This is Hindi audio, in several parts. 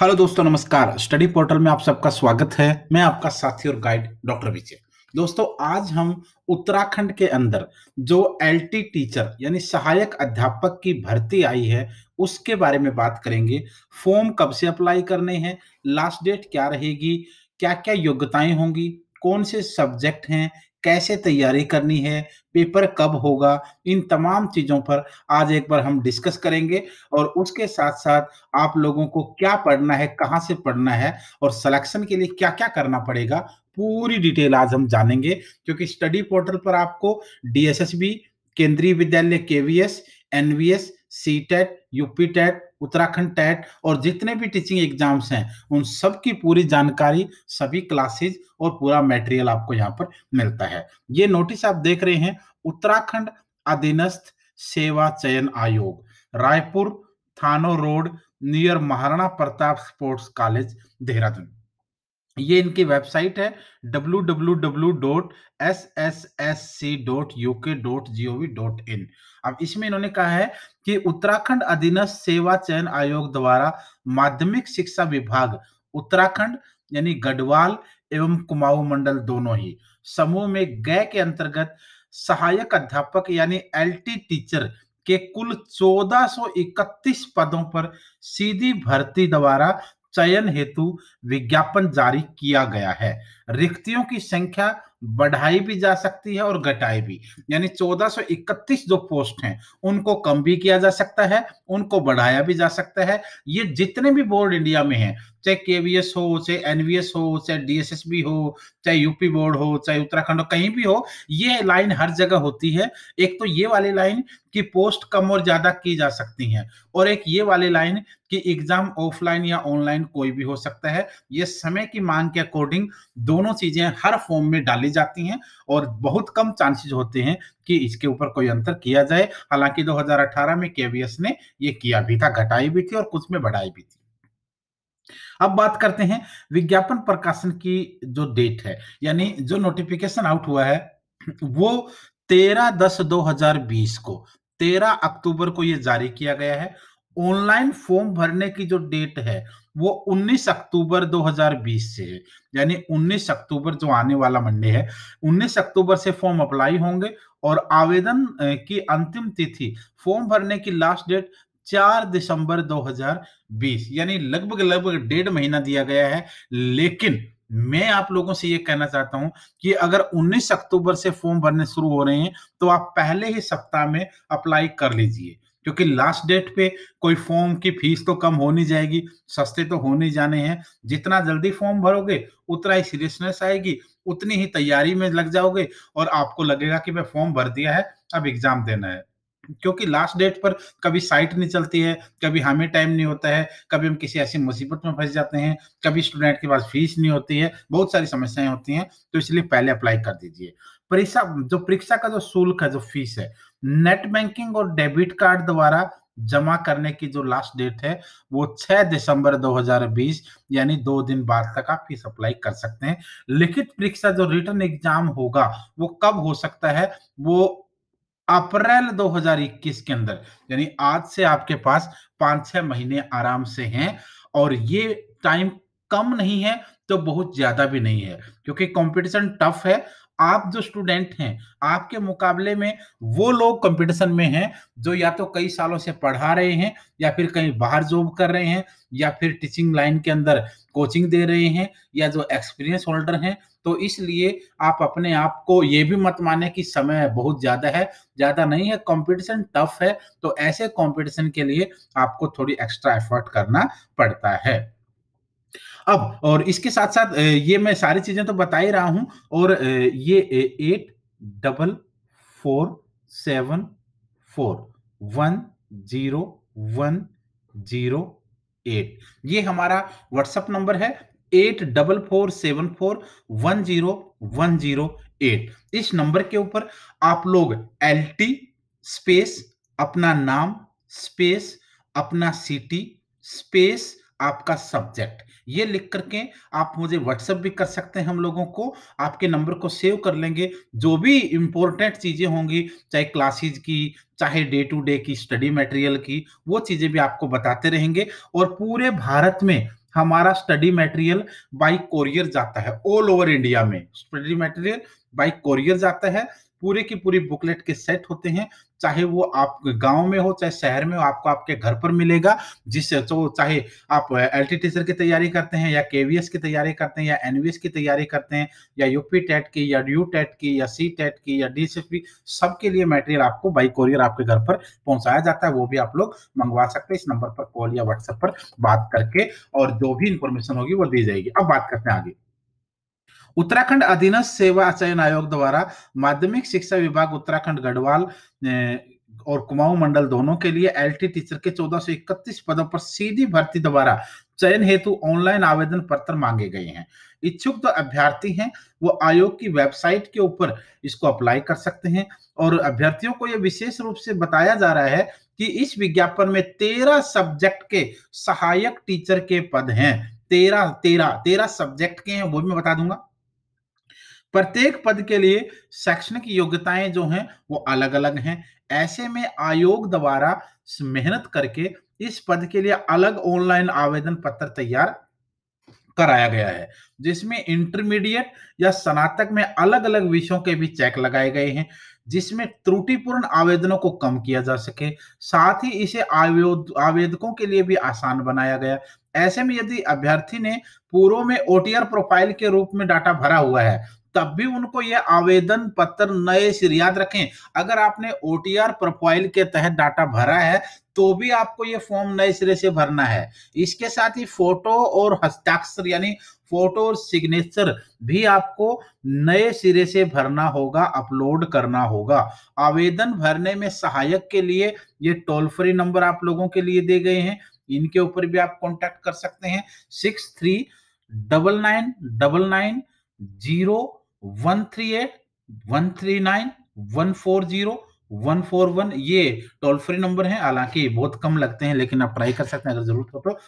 हेलो दोस्तों नमस्कार स्टडी पोर्टल में आप सबका स्वागत है मैं आपका साथी और गाइड डॉक्टर विजय दोस्तों आज हम उत्तराखंड के अंदर जो एलटी टीचर यानी सहायक अध्यापक की भर्ती आई है उसके बारे में बात करेंगे फॉर्म कब से अप्लाई करने हैं लास्ट डेट क्या रहेगी क्या क्या योग्यताएं होंगी कौन से सब्जेक्ट हैं कैसे तैयारी करनी है पेपर कब होगा इन तमाम चीजों पर आज एक बार हम डिस्कस करेंगे और उसके साथ साथ आप लोगों को क्या पढ़ना है कहाँ से पढ़ना है और सिलेक्शन के लिए क्या क्या करना पड़ेगा पूरी डिटेल आज हम जानेंगे क्योंकि स्टडी पोर्टल पर आपको DSSB Kendriya Vidyalaya KVS NVS C TET UP TET Uttarakhand TET और जितने भी टीचिंग एग्जाम्स हैं उन सब की पूरी जानकारी सभी क्लासेज और पूरा मटेरियल आपको यहाँ पर मिलता है ये नोटिस आप देख रहे हैं उत्तराखंड अधीनस्थ सेवा चयन आयोग Raipur Thano road near Maharana Pratap sports college Dehradun ये इनकी वेबसाइट है www.sssc.uk.gov.in अब इसमें इन्होंने कहा है कि उत्तराखंड अधीनस्थ सेवा चयन आयोग द्वारा माध्यमिक शिक्षा विभाग उत्तराखंड यानी गढ़वाल एवं कुमाऊं मंडल दोनों ही समूह में गय के अंतर्गत सहायक अध्यापक यानी एलटी टीचर के कुल 1431 पदों पर सीधी भर्ती द्वारा चयन हेतु विज्ञापन जारी किया गया है रिक्तियों की संख्या बढ़ाई भी जा सकती है और घटाई भी यानी 1431 जो पोस्ट हैं उनको कम भी किया जा सकता है उनको बढ़ाया भी जा सकता है ये जितने भी बोर्ड इंडिया में हैं चाहे केवीएस हो चाहे एनवीएस हो चाहे डीएसएसबी हो चाहे यूपी बोर्ड हो चाहे उत्तराखंड हो कहीं भी हो ये लाइन हर जगह होती है एक तो ये वाली लाइन कि पोस्ट कम और ज्यादा की जा सकती है और एक ये वाली लाइन कि एग्जाम ऑफलाइन या ऑनलाइन कोई भी हो सकता है ये समय की मांग के अकॉर्डिंग दोनों चीजें हर फॉर्म में डाली ली जाती हैं और बहुत कम चांसेस होते हैं कि इसके ऊपर कोई अंतर किया जाए हालांकि 2018 में केवीएस ने यह किया भी था घटाई भी थी और कुछ में बढ़ाई भी थी अब बात करते हैं विज्ञापन प्रकाशन की जो डेट है यानी जो नोटिफिकेशन आउट हुआ है वो तेरह दस दो को तेरह अक्टूबर को यह जारी किया गया है ऑनलाइन फॉर्म भरने की जो डेट है वो 19 अक्टूबर 2020 से है यानी 19 अक्टूबर जो आने वाला मंडे है 19 अक्टूबर से फॉर्म अप्लाई होंगे और आवेदन की अंतिम तिथि फॉर्म भरने की लास्ट डेट चार दिसंबर 2020 यानी लगभग लगभग डेढ़ महीना दिया गया है लेकिन मैं आप लोगों से ये कहना चाहता हूं कि अगर 19 अक्टूबर से फॉर्म भरने शुरू हो रहे हैं तो आप पहले ही सप्ताह में अप्लाई कर लीजिए क्योंकि लास्ट डेट पे कोई फॉर्म की फीस तो कम होनी जाएगी सस्ते तो होने जाने हैं जितना जल्दी फॉर्म भरोगे उतना ही सीरियसनेस आएगी उतनी ही तैयारी में लग जाओगे और आपको लगेगा कि मैं फॉर्म भर दिया है अब एग्जाम देना है क्योंकि लास्ट डेट पर कभी साइट नहीं चलती है कभी हमें टाइम नहीं होता है कभी हम किसी ऐसी मुसीबत में फंस जाते हैं कभी स्टूडेंट के पास फीस नहीं होती है बहुत सारी समस्याएं होती हैं तो इसलिए पहले अप्लाई कर दीजिए परीक्षा जो परीक्षा का जो शुल्क है जो फीस है नेट बैंकिंग और डेबिट कार्ड द्वारा जमा करने की जो लास्ट डेट है वो 6 दिसंबर 2020 यानी दो दिन बाद तक आप फीस अप्लाई कर सकते हैं लिखित परीक्षा जो रिटर्न एग्जाम होगा वो कब हो सकता है वो अप्रैल 2021 के अंदर यानी आज से आपके पास पांच छह महीने आराम से हैं और ये टाइम कम नहीं है तो बहुत ज्यादा भी नहीं है क्योंकि कंपटीशन टफ है आप जो स्टूडेंट हैं आपके मुकाबले में वो लोग कंपटीशन में हैं जो या तो कई सालों से पढ़ा रहे हैं या फिर कहीं बाहर जॉब कर रहे हैं या फिर टीचिंग लाइन के अंदर कोचिंग दे रहे हैं या जो एक्सपीरियंस होल्डर हैं तो इसलिए आप अपने आप को ये भी मत माने कि समय बहुत ज्यादा है ज्यादा नहीं है कंपटीशन टफ है तो ऐसे कंपटीशन के लिए आपको थोड़ी एक्स्ट्रा एफर्ट करना पड़ता है अब और इसके साथ साथ ये मैं सारी चीजें तो बता ही रहा हूं और ये eight double four seven four one zero one zero eight ये हमारा व्हाट्सएप नंबर है eight double four seven four one zero one zero eight इस नंबर के ऊपर आप लोग एल टी स्पेस अपना नाम स्पेस अपना सिटी स्पेस आपका सब्जेक्ट ये लिख करके आप मुझे व्हाट्सएप भी कर सकते हैं हम लोगों को आपके नंबर को सेव कर लेंगे जो भी इम्पोर्टेंट चीजें होंगी चाहे क्लासेज की चाहे डे टू डे की स्टडी मटेरियल की वो चीजें भी आपको बताते रहेंगे और पूरे भारत में हमारा स्टडी मटेरियल बाई कोरियर जाता है ऑल ओवर इंडिया में स्टडी मटेरियल बाई कोरियर जाता है पूरे की पूरी बुकलेट के सेट होते हैं चाहे वो आप गांव में हो चाहे शहर में हो आपको आपके घर पर मिलेगा जिससे तो चाहे आप एल की तैयारी करते हैं या केवीएस की तैयारी करते हैं या एनवीएस की तैयारी करते हैं या यूपी टेट की या यू टेट की या सी टेट की या डी सबके लिए मेटेरियल आपको बाई कोरियर आपके घर पर पहुंचाया जाता है वो भी आप लोग मंगवा सकते हैं इस नंबर पर कॉल या व्हाट्सएप पर बात करके और जो भी इंफॉर्मेशन होगी वो दी जाएगी अब बात करते हैं आगे उत्तराखंड अधीनस्थ सेवा चयन आयोग द्वारा माध्यमिक शिक्षा विभाग उत्तराखंड गढ़वाल और कुमाऊं मंडल दोनों के लिए एलटी टीचर के 1431 पदों पर सीधी भर्ती द्वारा चयन हेतु ऑनलाइन आवेदन पत्र मांगे गए हैं इच्छुक जो तो अभ्यर्थी हैं वो आयोग की वेबसाइट के ऊपर इसको अप्लाई कर सकते हैं और अभ्यर्थियों को यह विशेष रूप से बताया जा रहा है कि इस विज्ञापन में तेरह सब्जेक्ट के सहायक टीचर के पद हैं तेरह तेरह तेरह सब्जेक्ट के हैं वो भी मैं बता दूंगा प्रत्येक पद के लिए शैक्षणिक योग्यताएं जो हैं वो अलग अलग हैं ऐसे में आयोग द्वारा मेहनत करके इस पद के लिए अलग ऑनलाइन आवेदन पत्र तैयार कराया गया है जिसमें इंटरमीडिएट या स्नातक में अलग अलग विषयों के भी चेक लगाए गए हैं जिसमें त्रुटिपूर्ण आवेदनों को कम किया जा सके साथ ही इसे आवेदकों के लिए भी आसान बनाया गया ऐसे में यदि अभ्यर्थी ने पूर्व में ओटीआर प्रोफाइल के रूप में डाटा भरा हुआ है तब भी उनको ये आवेदन पत्र नए सिर याद रखें अगर आपने ओटीआर प्रोफाइल के तहत डाटा भरा है तो भी आपको ये फॉर्म नए सिरे से भरना है इसके साथ ही फोटो और हस्ताक्षर यानी फोटो और सिग्नेचर भी आपको नए सिरे से भरना होगा अपलोड करना होगा आवेदन भरने में सहायक के लिए ये टोल फ्री नंबर आप लोगों के लिए दे गए हैं इनके ऊपर भी आप कॉन्टेक्ट कर सकते हैं six three double nine double nine zero one three eight one three nine one four zero one four one ये टोल फ्री नंबर है हालांकि बहुत कम लगते हैं लेकिन आप ट्राई कर सकते हैं अगर जरूरत हो तो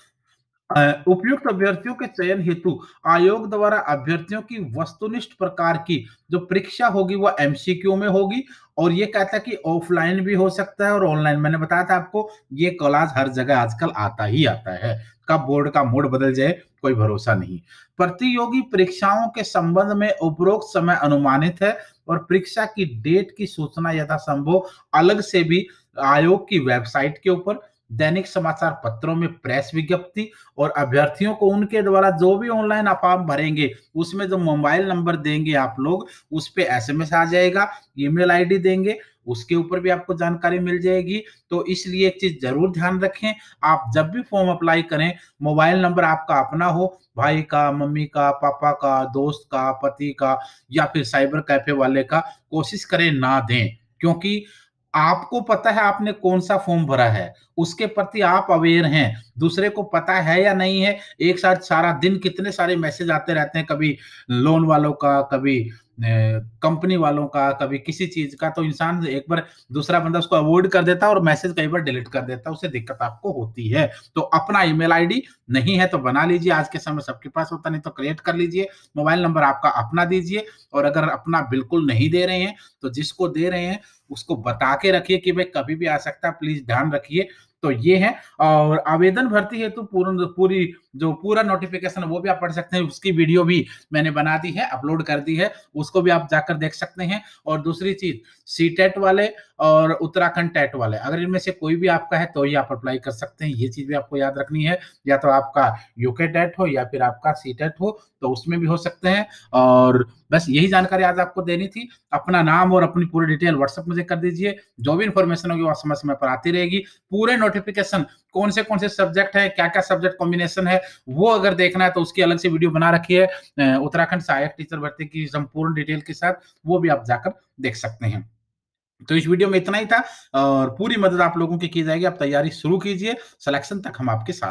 उपयुक्त अभ्यर्थियों के चयन हेतु आयोग द्वारा अभ्यर्थियों की वस्तुनिष्ठ प्रकार की जो परीक्षा होगी वह एमसीक्यू में होगी और ये कहता है कि ऑफलाइन भी हो सकता है और ऑनलाइन मैंने बताया था आपको ये कॉलाज हर जगह आजकल आता ही आता है कब बोर्ड का मोड बदल जाए कोई भरोसा नहीं प्रतियोगी परीक्षाओं के संबंध में उपरोक्त समय अनुमानित है और परीक्षा की डेट की सूचना यथा संभव अलग से भी आयोग की वेबसाइट के ऊपर दैनिक समाचार पत्रों में प्रेस विज्ञप्ति और अभ्यर्थियों को उनके द्वारा जो भी ऑनलाइन आप भरेंगे उसमें जो मोबाइल नंबर देंगे आप लोग उस पर एम आ जाएगा ईमेल आईडी देंगे उसके ऊपर भी आपको जानकारी मिल जाएगी तो इसलिए एक चीज जरूर ध्यान रखें आप जब भी फॉर्म अप्लाई करें मोबाइल नंबर आपका अपना हो भाई का मम्मी का पापा का दोस्त का पति का या फिर साइबर कैफे वाले का कोशिश करें ना दें क्योंकि आपको पता है आपने कौन सा फॉर्म भरा है उसके प्रति आप अवेयर हैं दूसरे को पता है या नहीं है एक साथ सारा दिन कितने सारे मैसेज आते रहते हैं कभी लोन वालों का कभी कंपनी वालों का कभी किसी चीज का तो इंसान एक बार दूसरा बंदा उसको अवॉइड कर देता है और मैसेज कई बार डिलीट कर देता है उसे दिक्कत आपको होती है तो अपना ईमेल आईडी नहीं है तो बना लीजिए आज के समय सबके पास होता नहीं तो क्रिएट कर लीजिए मोबाइल नंबर आपका अपना दीजिए और अगर अपना बिल्कुल नहीं दे रहे हैं तो जिसको दे रहे हैं उसको बता के रखिए कि भाई कभी भी आ सकता है प्लीज ध्यान रखिए तो ये है और आवेदन भर्ती हेतु पूर्ण पूरी जो पूरा नोटिफिकेशन वो भी आप पढ़ सकते हैं उसकी वीडियो भी मैंने बना दी है अपलोड कर दी है उसको भी आप जाकर देख सकते हैं और दूसरी चीज सी e वाले और उत्तराखंड टेट वाले अगर इनमें से कोई भी आपका है तो ही आप अप्लाई कर सकते हैं ये चीज भी आपको याद रखनी है या तो आपका यूके टेट हो या फिर आपका सी टेट हो तो उसमें भी हो सकते हैं और बस यही जानकारी आज आपको देनी थी अपना नाम और अपनी पूरी डिटेल व्हाट्सएप मुझे कर दीजिए जो भी इन्फॉर्मेशन होगी वह समय समय पर आती रहेगी पूरे नोटिफिकेशन कौन से कौन से सब्जेक्ट है क्या क्या सब्जेक्ट कॉम्बिनेशन है वो अगर देखना है तो उसकी अलग से वीडियो बना रखी है उत्तराखंड सहायक टीचर भर्ती की संपूर्ण डिटेल के साथ वो भी आप जाकर देख सकते हैं तो इस वीडियो में इतना ही था और पूरी मदद आप लोगों की की जाएगी आप तैयारी शुरू कीजिए सिलेक्शन तक हम आपके साथ